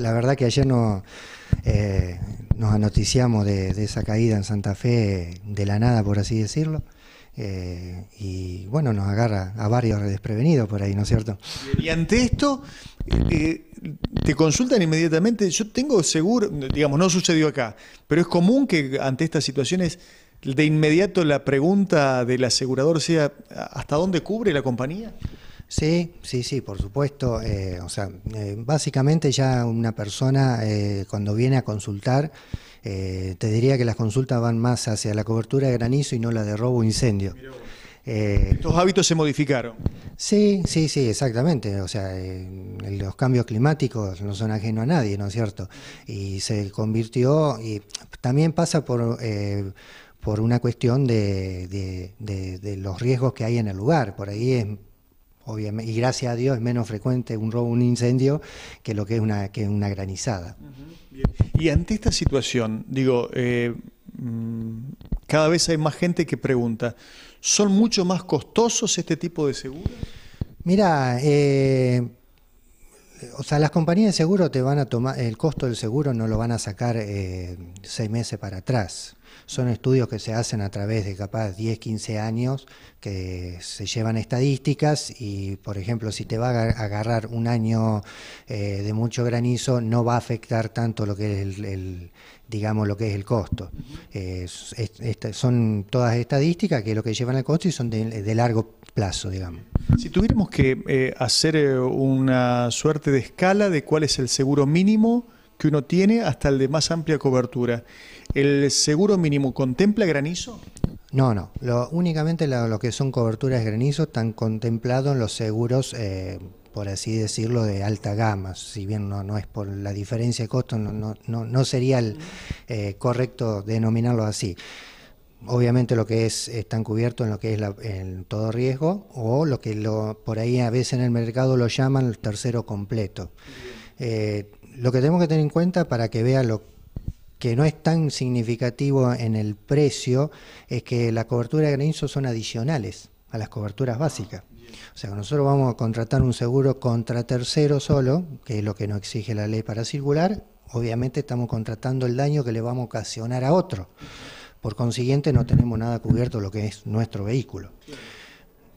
La verdad que ayer no, eh, nos anoticiamos de, esa caída en Santa Fe de la nada, por así decirlo. Eh, y bueno, nos agarra a varios desprevenidos por ahí, ¿no es cierto? Y ante esto, eh, te consultan inmediatamente, yo tengo seguro, digamos, no sucedió acá, pero es común que ante estas situaciones de inmediato la pregunta del asegurador sea, ¿hasta dónde cubre la compañía? Sí, sí, sí, por supuesto. Eh, o sea, eh, básicamente ya una persona eh, cuando viene a consultar, te diría que las consultas van más hacia la cobertura de granizo y no la de robo o incendio. Estos hábitos se modificaron. Sí, sí, sí, exactamente. O sea, los cambios climáticos no son ajenos a nadie, ¿no es cierto? Y se convirtió, y también pasa por, por una cuestión de, de, de los riesgos que hay en el lugar. Por ahí es y gracias a Dios es menos frecuente un robo, un incendio, que lo que es una, que una granizada. Y ante esta situación, digo, eh, mm, cada vez hay más gente que pregunta, ¿son mucho más costosos este tipo de seguros? Mira, eh, eh, o sea, las compañías de seguro te van a tomar, el costo del seguro no lo van a sacar eh, seis meses para atrás. Son estudios que se hacen a través de capaz 10, 15 años, que se llevan estadísticas y, por ejemplo, si te va a agarrar un año eh, de mucho granizo, no va a afectar tanto lo que es el, digamos, lo que es el costo. son todas estadísticas que lo que llevan al costo y son de largo plazo, digamos. Si tuviéramos que eh, hacer eh, una suerte de escala de cuál es el seguro mínimo que uno tiene hasta el de más amplia cobertura, ¿el seguro mínimo contempla granizo? No, no. únicamente lo, que son coberturas de granizo están contemplados en los seguros, eh, por así decirlo, de alta gama. Si bien no, no es por la diferencia de costo, no, no, no sería el, correcto denominarlo así obviamente lo que es están cubiertos en lo que es la, en todo riesgo o lo que lo, por ahí a veces en el mercado lo llaman el tercero completo. Eh, lo que tenemos que tener en cuenta para que vea lo que no es tan significativo en el precio es que la cobertura de granizo son adicionales a las coberturas ah, básicas. O sea, nosotros vamos a contratar un seguro contra tercero solo, que es lo que nos exige la ley para circular, obviamente estamos contratando el daño que le vamos a ocasionar a otro. Por consiguiente, no tenemos nada cubierto lo que es nuestro vehículo.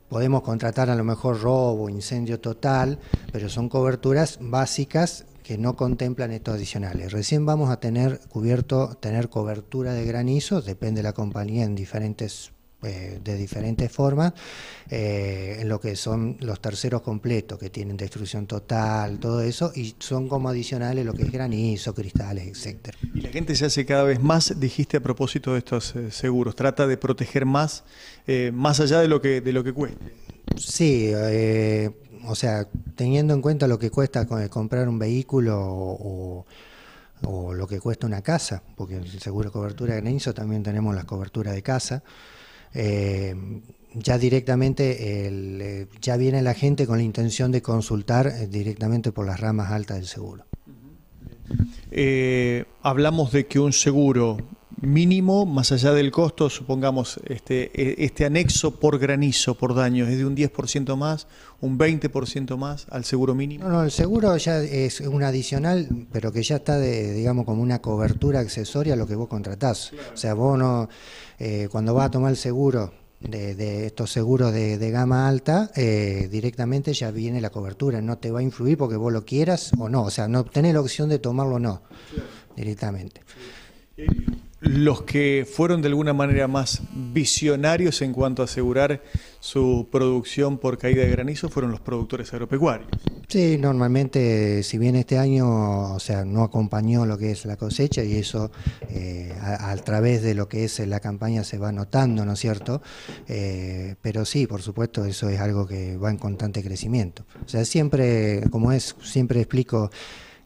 Podemos contratar a lo mejor robo, incendio total, pero son coberturas básicas que no contemplan estos adicionales. Recién vamos a tener cubierto, tener cobertura de granizo, depende de la compañía en diferentes eh, de diferentes formas, eh, en lo que son los terceros completos, que tienen destrucción total, todo eso, y son como adicionales lo que es granizo, cristales, etcétera. Y la gente se hace cada vez más, dijiste a propósito de estos eh, seguros, trata de proteger más, más allá de lo que, de lo que cueste. Sí, o sea, teniendo en cuenta lo que cuesta comprar un vehículo o, lo que cuesta una casa, porque el seguro de cobertura de granizo también tenemos las coberturas de casa. Eh, ya directamente eh, ya viene la gente con la intención de consultar eh, directamente por las ramas altas del seguro. hablamos de que un seguro mínimo, más allá del costo, supongamos, este, e, este anexo por granizo, por daño, es de un 10% más, un 20% más al seguro mínimo? No, no, el seguro ya es un adicional, pero que ya está, de, digamos, como una cobertura accesoria a lo que vos contratás. O sea, vos no, eh, cuando vas a tomar el seguro, de, estos seguros de, gama alta, eh, directamente ya viene la cobertura, no te va a influir porque vos lo quieras o no, o sea, no tenés la opción de tomarlo o no, directamente los que fueron de alguna manera más visionarios en cuanto a asegurar su producción por caída de granizo fueron los productores agropecuarios. Sí, normalmente, si bien este año, o sea, no acompañó lo que es la cosecha y eso eh, a, través de lo que es la campaña se va notando, ¿no es cierto? Eh, pero sí, por supuesto, eso es algo que va en constante crecimiento. O sea, siempre, como es, siempre explico.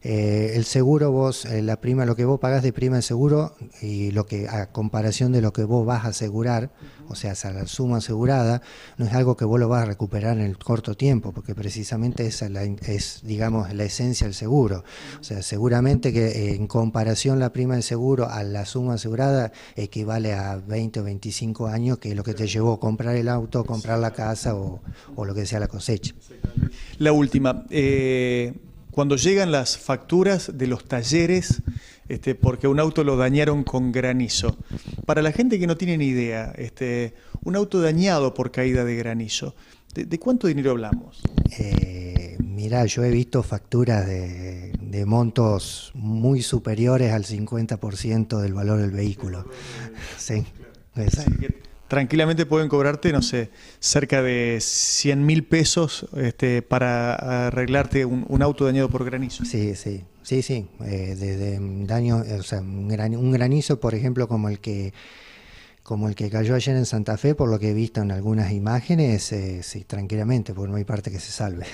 Eh, el seguro, vos, eh, la prima, lo que vos pagás de prima de seguro y lo que a comparación de lo que vos vas a asegurar, o sea, la suma asegurada, no es algo que vos lo vas a recuperar en el corto tiempo, porque precisamente esa es, la, es digamos, la esencia del seguro. O sea, seguramente que eh, en comparación la prima de seguro a la suma asegurada equivale a 20 o 25 años, que es lo que te llevó comprar el auto, comprar la casa o, lo que sea la cosecha. La última cuando llegan las facturas de los talleres este, porque un auto lo dañaron con granizo. Para la gente que no tiene ni idea, este, un auto dañado por caída de granizo, ¿de, cuánto dinero hablamos? Eh, mirá, yo he visto facturas de, de montos muy superiores al 50% del valor del vehículo. Sí tranquilamente pueden cobrarte, no sé, cerca de 100 mil pesos este, para arreglarte un, auto dañado por granizo. Sí, sí, sí, sí. Eh, desde daño, o sea, un, granizo, por ejemplo, como el que como el que cayó ayer en Santa Fe, por lo que he visto en algunas imágenes, eh, sí, tranquilamente, porque no hay parte que se salve.